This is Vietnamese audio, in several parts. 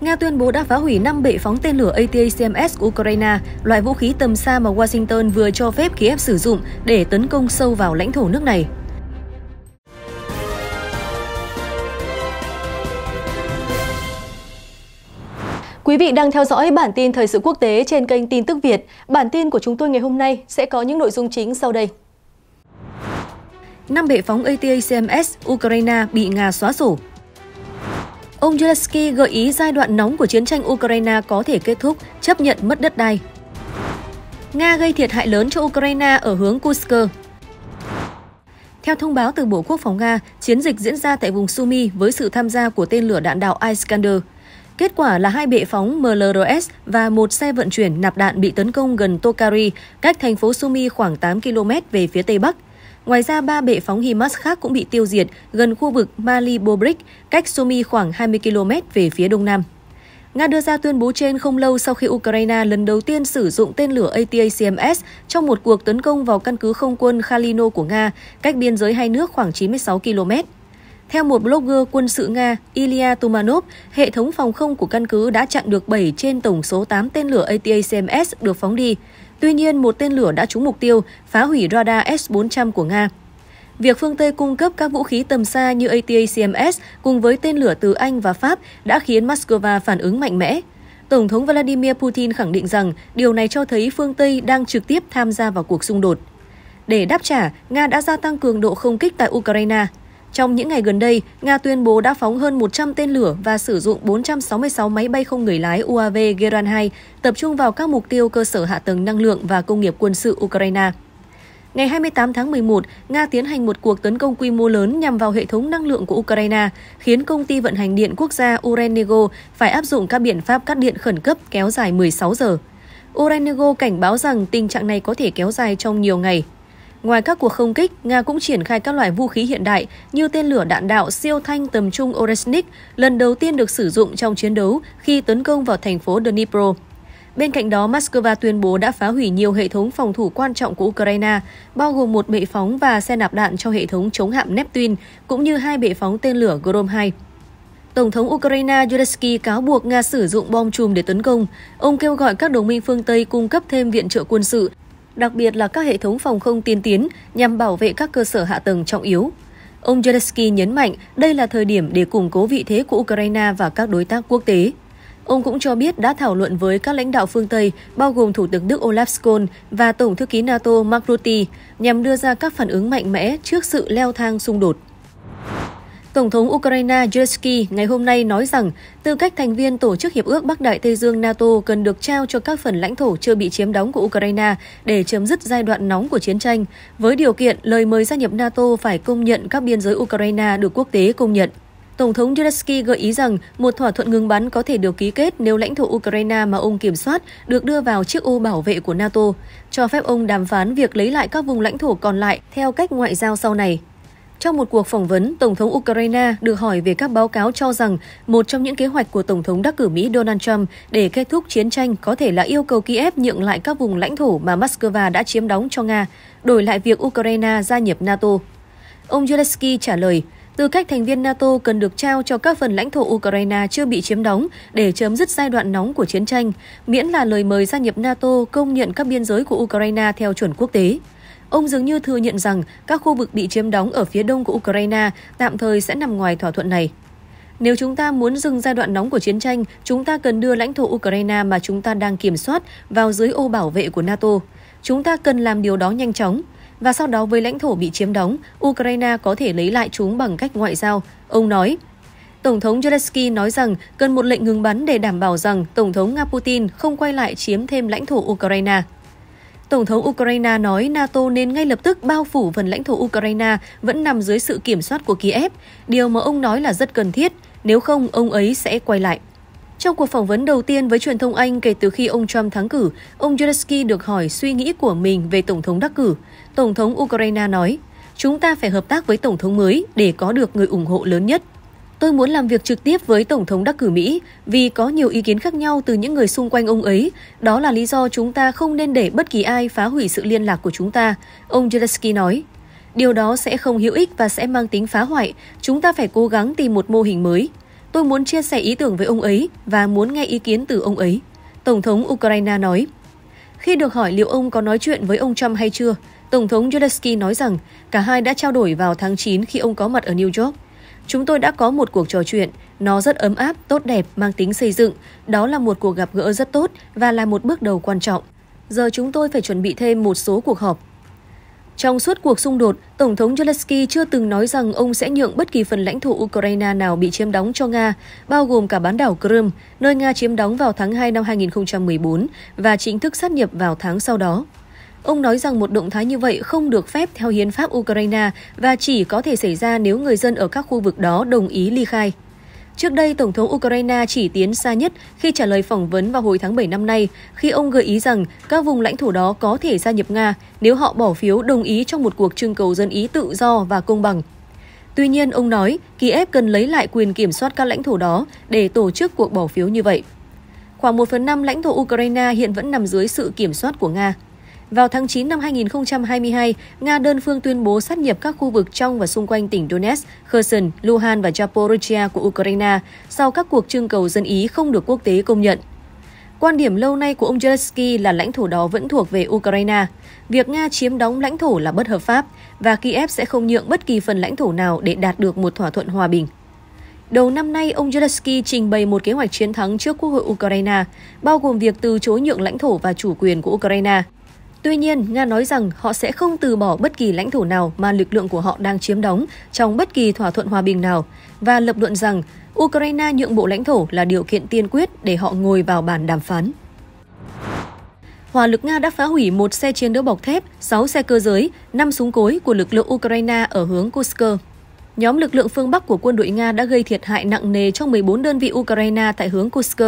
Nga tuyên bố đã phá hủy 5 bệ phóng tên lửa ATACMS của Ukraine, loại vũ khí tầm xa mà Washington vừa cho phép Kiev sử dụng để tấn công sâu vào lãnh thổ nước này. Quý vị đang theo dõi bản tin thời sự quốc tế trên kênh Tin tức Việt. Bản tin của chúng tôi ngày hôm nay sẽ có những nội dung chính sau đây. Năm bệ phóng ATACMS Ukraine bị Nga xóa sổ, Ông Zelensky gợi ý giai đoạn nóng của chiến tranh Ukraine có thể kết thúc, chấp nhận mất đất đai. Nga gây thiệt hại lớn cho Ukraine ở hướng Kursk. Theo thông báo từ Bộ Quốc phòng Nga, chiến dịch diễn ra tại vùng Sumy với sự tham gia của tên lửa đạn đạo Iskander. Kết quả là hai bệ phóng MLRS và một xe vận chuyển nạp đạn bị tấn công gần Tokari, cách thành phố Sumy khoảng 8 km về phía tây bắc. Ngoài ra, ba bệ phóng HIMARS khác cũng bị tiêu diệt gần khu vực Mali Bobrik, cách Sumy khoảng 20 km về phía đông nam. Nga đưa ra tuyên bố trên không lâu sau khi Ukraine lần đầu tiên sử dụng tên lửa ATACMS trong một cuộc tấn công vào căn cứ không quân Khalino của Nga, cách biên giới hai nước khoảng 96 km. Theo một blogger quân sự Nga, Ilya Tumanov, hệ thống phòng không của căn cứ đã chặn được 7 trên tổng số 8 tên lửa ATACMS được phóng đi. Tuy nhiên, một tên lửa đã trúng mục tiêu, phá hủy radar S-400 của Nga. Việc phương Tây cung cấp các vũ khí tầm xa như ATACMS cùng với tên lửa từ Anh và Pháp đã khiến Moscow phản ứng mạnh mẽ. Tổng thống Vladimir Putin khẳng định rằng điều này cho thấy phương Tây đang trực tiếp tham gia vào cuộc xung đột. Để đáp trả, Nga đã gia tăng cường độ không kích tại Ukraine – trong những ngày gần đây, Nga tuyên bố đã phóng hơn 100 tên lửa và sử dụng 466 máy bay không người lái UAV Geran-2 tập trung vào các mục tiêu cơ sở hạ tầng năng lượng và công nghiệp quân sự Ukraine. Ngày 28 tháng 11, Nga tiến hành một cuộc tấn công quy mô lớn nhằm vào hệ thống năng lượng của Ukraine, khiến công ty vận hành điện quốc gia Urenego phải áp dụng các biện pháp cắt điện khẩn cấp kéo dài 16 giờ. Urenego cảnh báo rằng tình trạng này có thể kéo dài trong nhiều ngày Ngoài các cuộc không kích, Nga cũng triển khai các loại vũ khí hiện đại như tên lửa đạn đạo siêu thanh tầm trung Oresnik, lần đầu tiên được sử dụng trong chiến đấu khi tấn công vào thành phố Dnipro. Bên cạnh đó, Moscow tuyên bố đã phá hủy nhiều hệ thống phòng thủ quan trọng của Ukraine, bao gồm một bệ phóng và xe nạp đạn cho hệ thống chống hạm Neptune, cũng như hai bệ phóng tên lửa Grom-2. Tổng thống Ukraine Zelensky cáo buộc Nga sử dụng bom chùm để tấn công. Ông kêu gọi các đồng minh phương Tây cung cấp thêm viện trợ quân sự đặc biệt là các hệ thống phòng không tiên tiến nhằm bảo vệ các cơ sở hạ tầng trọng yếu. Ông Zelensky nhấn mạnh đây là thời điểm để củng cố vị thế của Ukraine và các đối tác quốc tế. Ông cũng cho biết đã thảo luận với các lãnh đạo phương Tây, bao gồm Thủ tướng Đức Olaf Scholz và Tổng thư ký NATO Mark Rutte, nhằm đưa ra các phản ứng mạnh mẽ trước sự leo thang xung đột. Tổng thống Ukraine Zelensky ngày hôm nay nói rằng tư cách thành viên Tổ chức Hiệp ước Bắc Đại Tây Dương NATO cần được trao cho các phần lãnh thổ chưa bị chiếm đóng của Ukraine để chấm dứt giai đoạn nóng của chiến tranh, với điều kiện lời mời gia nhập NATO phải công nhận các biên giới Ukraine được quốc tế công nhận. Tổng thống Zelensky gợi ý rằng một thỏa thuận ngừng bắn có thể được ký kết nếu lãnh thổ Ukraine mà ông kiểm soát được đưa vào chiếc ô bảo vệ của NATO, cho phép ông đàm phán việc lấy lại các vùng lãnh thổ còn lại theo cách ngoại giao sau này. Trong một cuộc phỏng vấn, Tổng thống Ukraine được hỏi về các báo cáo cho rằng một trong những kế hoạch của Tổng thống đắc cử Mỹ Donald Trump để kết thúc chiến tranh có thể là yêu cầu Kiev nhượng lại các vùng lãnh thổ mà Moscow đã chiếm đóng cho Nga, đổi lại việc Ukraine gia nhập NATO. Ông Zelensky trả lời, tư cách thành viên NATO cần được trao cho các phần lãnh thổ Ukraine chưa bị chiếm đóng để chấm dứt giai đoạn nóng của chiến tranh, miễn là lời mời gia nhập NATO công nhận các biên giới của Ukraine theo chuẩn quốc tế. Ông dường như thừa nhận rằng các khu vực bị chiếm đóng ở phía đông của Ukraine tạm thời sẽ nằm ngoài thỏa thuận này. Nếu chúng ta muốn dừng giai đoạn nóng của chiến tranh, chúng ta cần đưa lãnh thổ Ukraine mà chúng ta đang kiểm soát vào dưới ô bảo vệ của NATO. Chúng ta cần làm điều đó nhanh chóng. Và sau đó với lãnh thổ bị chiếm đóng, Ukraine có thể lấy lại chúng bằng cách ngoại giao, ông nói. Tổng thống Zelensky nói rằng cần một lệnh ngừng bắn để đảm bảo rằng Tổng thống Nga Putin không quay lại chiếm thêm lãnh thổ Ukraine. Tổng thống Ukraine nói NATO nên ngay lập tức bao phủ phần lãnh thổ Ukraine vẫn nằm dưới sự kiểm soát của Kiev, điều mà ông nói là rất cần thiết, nếu không ông ấy sẽ quay lại. Trong cuộc phỏng vấn đầu tiên với truyền thông Anh kể từ khi ông Trump thắng cử, ông Zelensky được hỏi suy nghĩ của mình về Tổng thống đắc cử. Tổng thống Ukraine nói, chúng ta phải hợp tác với Tổng thống mới để có được người ủng hộ lớn nhất. Tôi muốn làm việc trực tiếp với Tổng thống đắc cử Mỹ vì có nhiều ý kiến khác nhau từ những người xung quanh ông ấy. Đó là lý do chúng ta không nên để bất kỳ ai phá hủy sự liên lạc của chúng ta, ông Zelensky nói. Điều đó sẽ không hữu ích và sẽ mang tính phá hoại. Chúng ta phải cố gắng tìm một mô hình mới. Tôi muốn chia sẻ ý tưởng với ông ấy và muốn nghe ý kiến từ ông ấy. Tổng thống Ukraine nói. Khi được hỏi liệu ông có nói chuyện với ông Trump hay chưa, Tổng thống Zelensky nói rằng cả hai đã trao đổi vào tháng 9 khi ông có mặt ở New York. Chúng tôi đã có một cuộc trò chuyện, nó rất ấm áp, tốt đẹp, mang tính xây dựng. Đó là một cuộc gặp gỡ rất tốt và là một bước đầu quan trọng. Giờ chúng tôi phải chuẩn bị thêm một số cuộc họp. Trong suốt cuộc xung đột, Tổng thống Zelensky chưa từng nói rằng ông sẽ nhượng bất kỳ phần lãnh thổ Ukraine nào bị chiếm đóng cho Nga, bao gồm cả bán đảo Crimea, nơi Nga chiếm đóng vào tháng 2 năm 2014 và chính thức sát nhập vào tháng sau đó. Ông nói rằng một động thái như vậy không được phép theo hiến pháp Ukraine và chỉ có thể xảy ra nếu người dân ở các khu vực đó đồng ý ly khai. Trước đây, Tổng thống Ukraine chỉ tiến xa nhất khi trả lời phỏng vấn vào hồi tháng 7 năm nay, khi ông gợi ý rằng các vùng lãnh thổ đó có thể gia nhập Nga nếu họ bỏ phiếu đồng ý trong một cuộc trưng cầu dân ý tự do và công bằng. Tuy nhiên, ông nói Kiev cần lấy lại quyền kiểm soát các lãnh thổ đó để tổ chức cuộc bỏ phiếu như vậy. Khoảng 1 phần 5 lãnh thổ Ukraine hiện vẫn nằm dưới sự kiểm soát của Nga. Vào tháng 9 năm 2022, Nga đơn phương tuyên bố sát nhập các khu vực trong và xung quanh tỉnh Donetsk, Kherson, Luhansk và Zaporizhia của Ukraine sau các cuộc trưng cầu dân Ý không được quốc tế công nhận. Quan điểm lâu nay của ông Zelensky là lãnh thổ đó vẫn thuộc về Ukraine. Việc Nga chiếm đóng lãnh thổ là bất hợp pháp và Kiev sẽ không nhượng bất kỳ phần lãnh thổ nào để đạt được một thỏa thuận hòa bình. Đầu năm nay, ông Zelensky trình bày một kế hoạch chiến thắng trước Quốc hội Ukraine, bao gồm việc từ chối nhượng lãnh thổ và chủ quyền của Ukraine. Tuy nhiên, Nga nói rằng họ sẽ không từ bỏ bất kỳ lãnh thổ nào mà lực lượng của họ đang chiếm đóng trong bất kỳ thỏa thuận hòa bình nào và lập luận rằng Ukraine nhượng bộ lãnh thổ là điều kiện tiên quyết để họ ngồi vào bàn đàm phán. Hỏa lực Nga đã phá hủy một xe chiến đấu bọc thép, 6 xe cơ giới, 5 súng cối của lực lượng Ukraine ở hướng Kursk. Nhóm lực lượng phương Bắc của quân đội Nga đã gây thiệt hại nặng nề cho 14 đơn vị Ukraine tại hướng Kursk,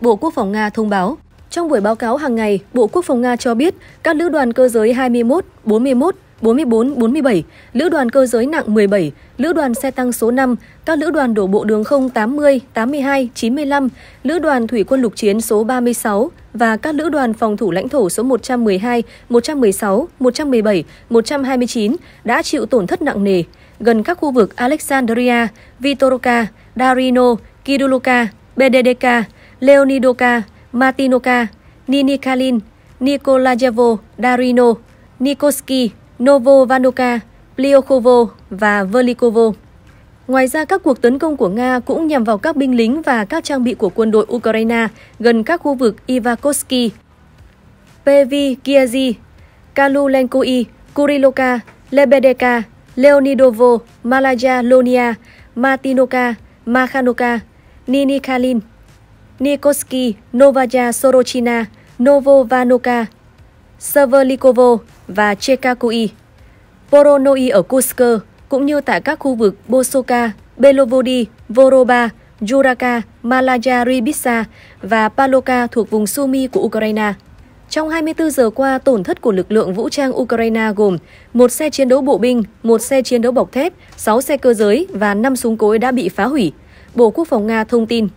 Bộ Quốc phòng Nga thông báo. Trong buổi báo cáo hàng ngày, Bộ Quốc phòng Nga cho biết các lữ đoàn cơ giới 21, 41, 44, 47, lữ đoàn cơ giới nặng 17, lữ đoàn xe tăng số 5, các lữ đoàn đổ bộ đường không 80, 82, 95, lữ đoàn thủy quân lục chiến số 36 và các lữ đoàn phòng thủ lãnh thổ số 112, 116, 117, 129 đã chịu tổn thất nặng nề gần các khu vực Alexandria, Vitoroka, Darino, Kiruloka, Bededeka, Leonidoka, Martinoka, Ninikalin, Nikolajevo, Darino, Nikoski, Novovanoka, Pliokovo và Velikovo. Ngoài ra, các cuộc tấn công của Nga cũng nhằm vào các binh lính và các trang bị của quân đội Ukraine gần các khu vực Ivakovsky, Pevikiezy, Kalulenkoi, Kuriloka, Lebedeka, Leonidovo, Malaya Lonia, Matinoka, Makhanoka, Ninikalin. Nikoski, Novaya Sorochina, Novovanovka, Severlikovo và Chekakui. Voronoi ở Kursk cũng như tại các khu vực Bosoka, Belovodi, Voroba, Juraka, Malaya Ribitsa và Paloka thuộc vùng Sumy của Ukraine. Trong 24 giờ qua, tổn thất của lực lượng vũ trang Ukraine gồm một xe chiến đấu bộ binh, một xe chiến đấu bọc thép, 6 xe cơ giới và 5 súng cối đã bị phá hủy. Bộ Quốc phòng Nga thông tin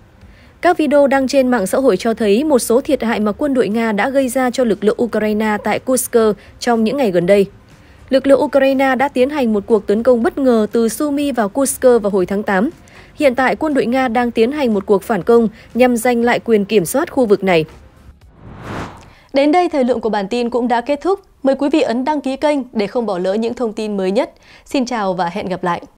các video đăng trên mạng xã hội cho thấy một số thiệt hại mà quân đội Nga đã gây ra cho lực lượng Ukraine tại Kursk trong những ngày gần đây. Lực lượng Ukraine đã tiến hành một cuộc tấn công bất ngờ từ Sumy vào Kursk vào hồi tháng 8. Hiện tại, quân đội Nga đang tiến hành một cuộc phản công nhằm giành lại quyền kiểm soát khu vực này. Đến đây, thời lượng của bản tin cũng đã kết thúc. Mời quý vị ấn đăng ký kênh để không bỏ lỡ những thông tin mới nhất. Xin chào và hẹn gặp lại!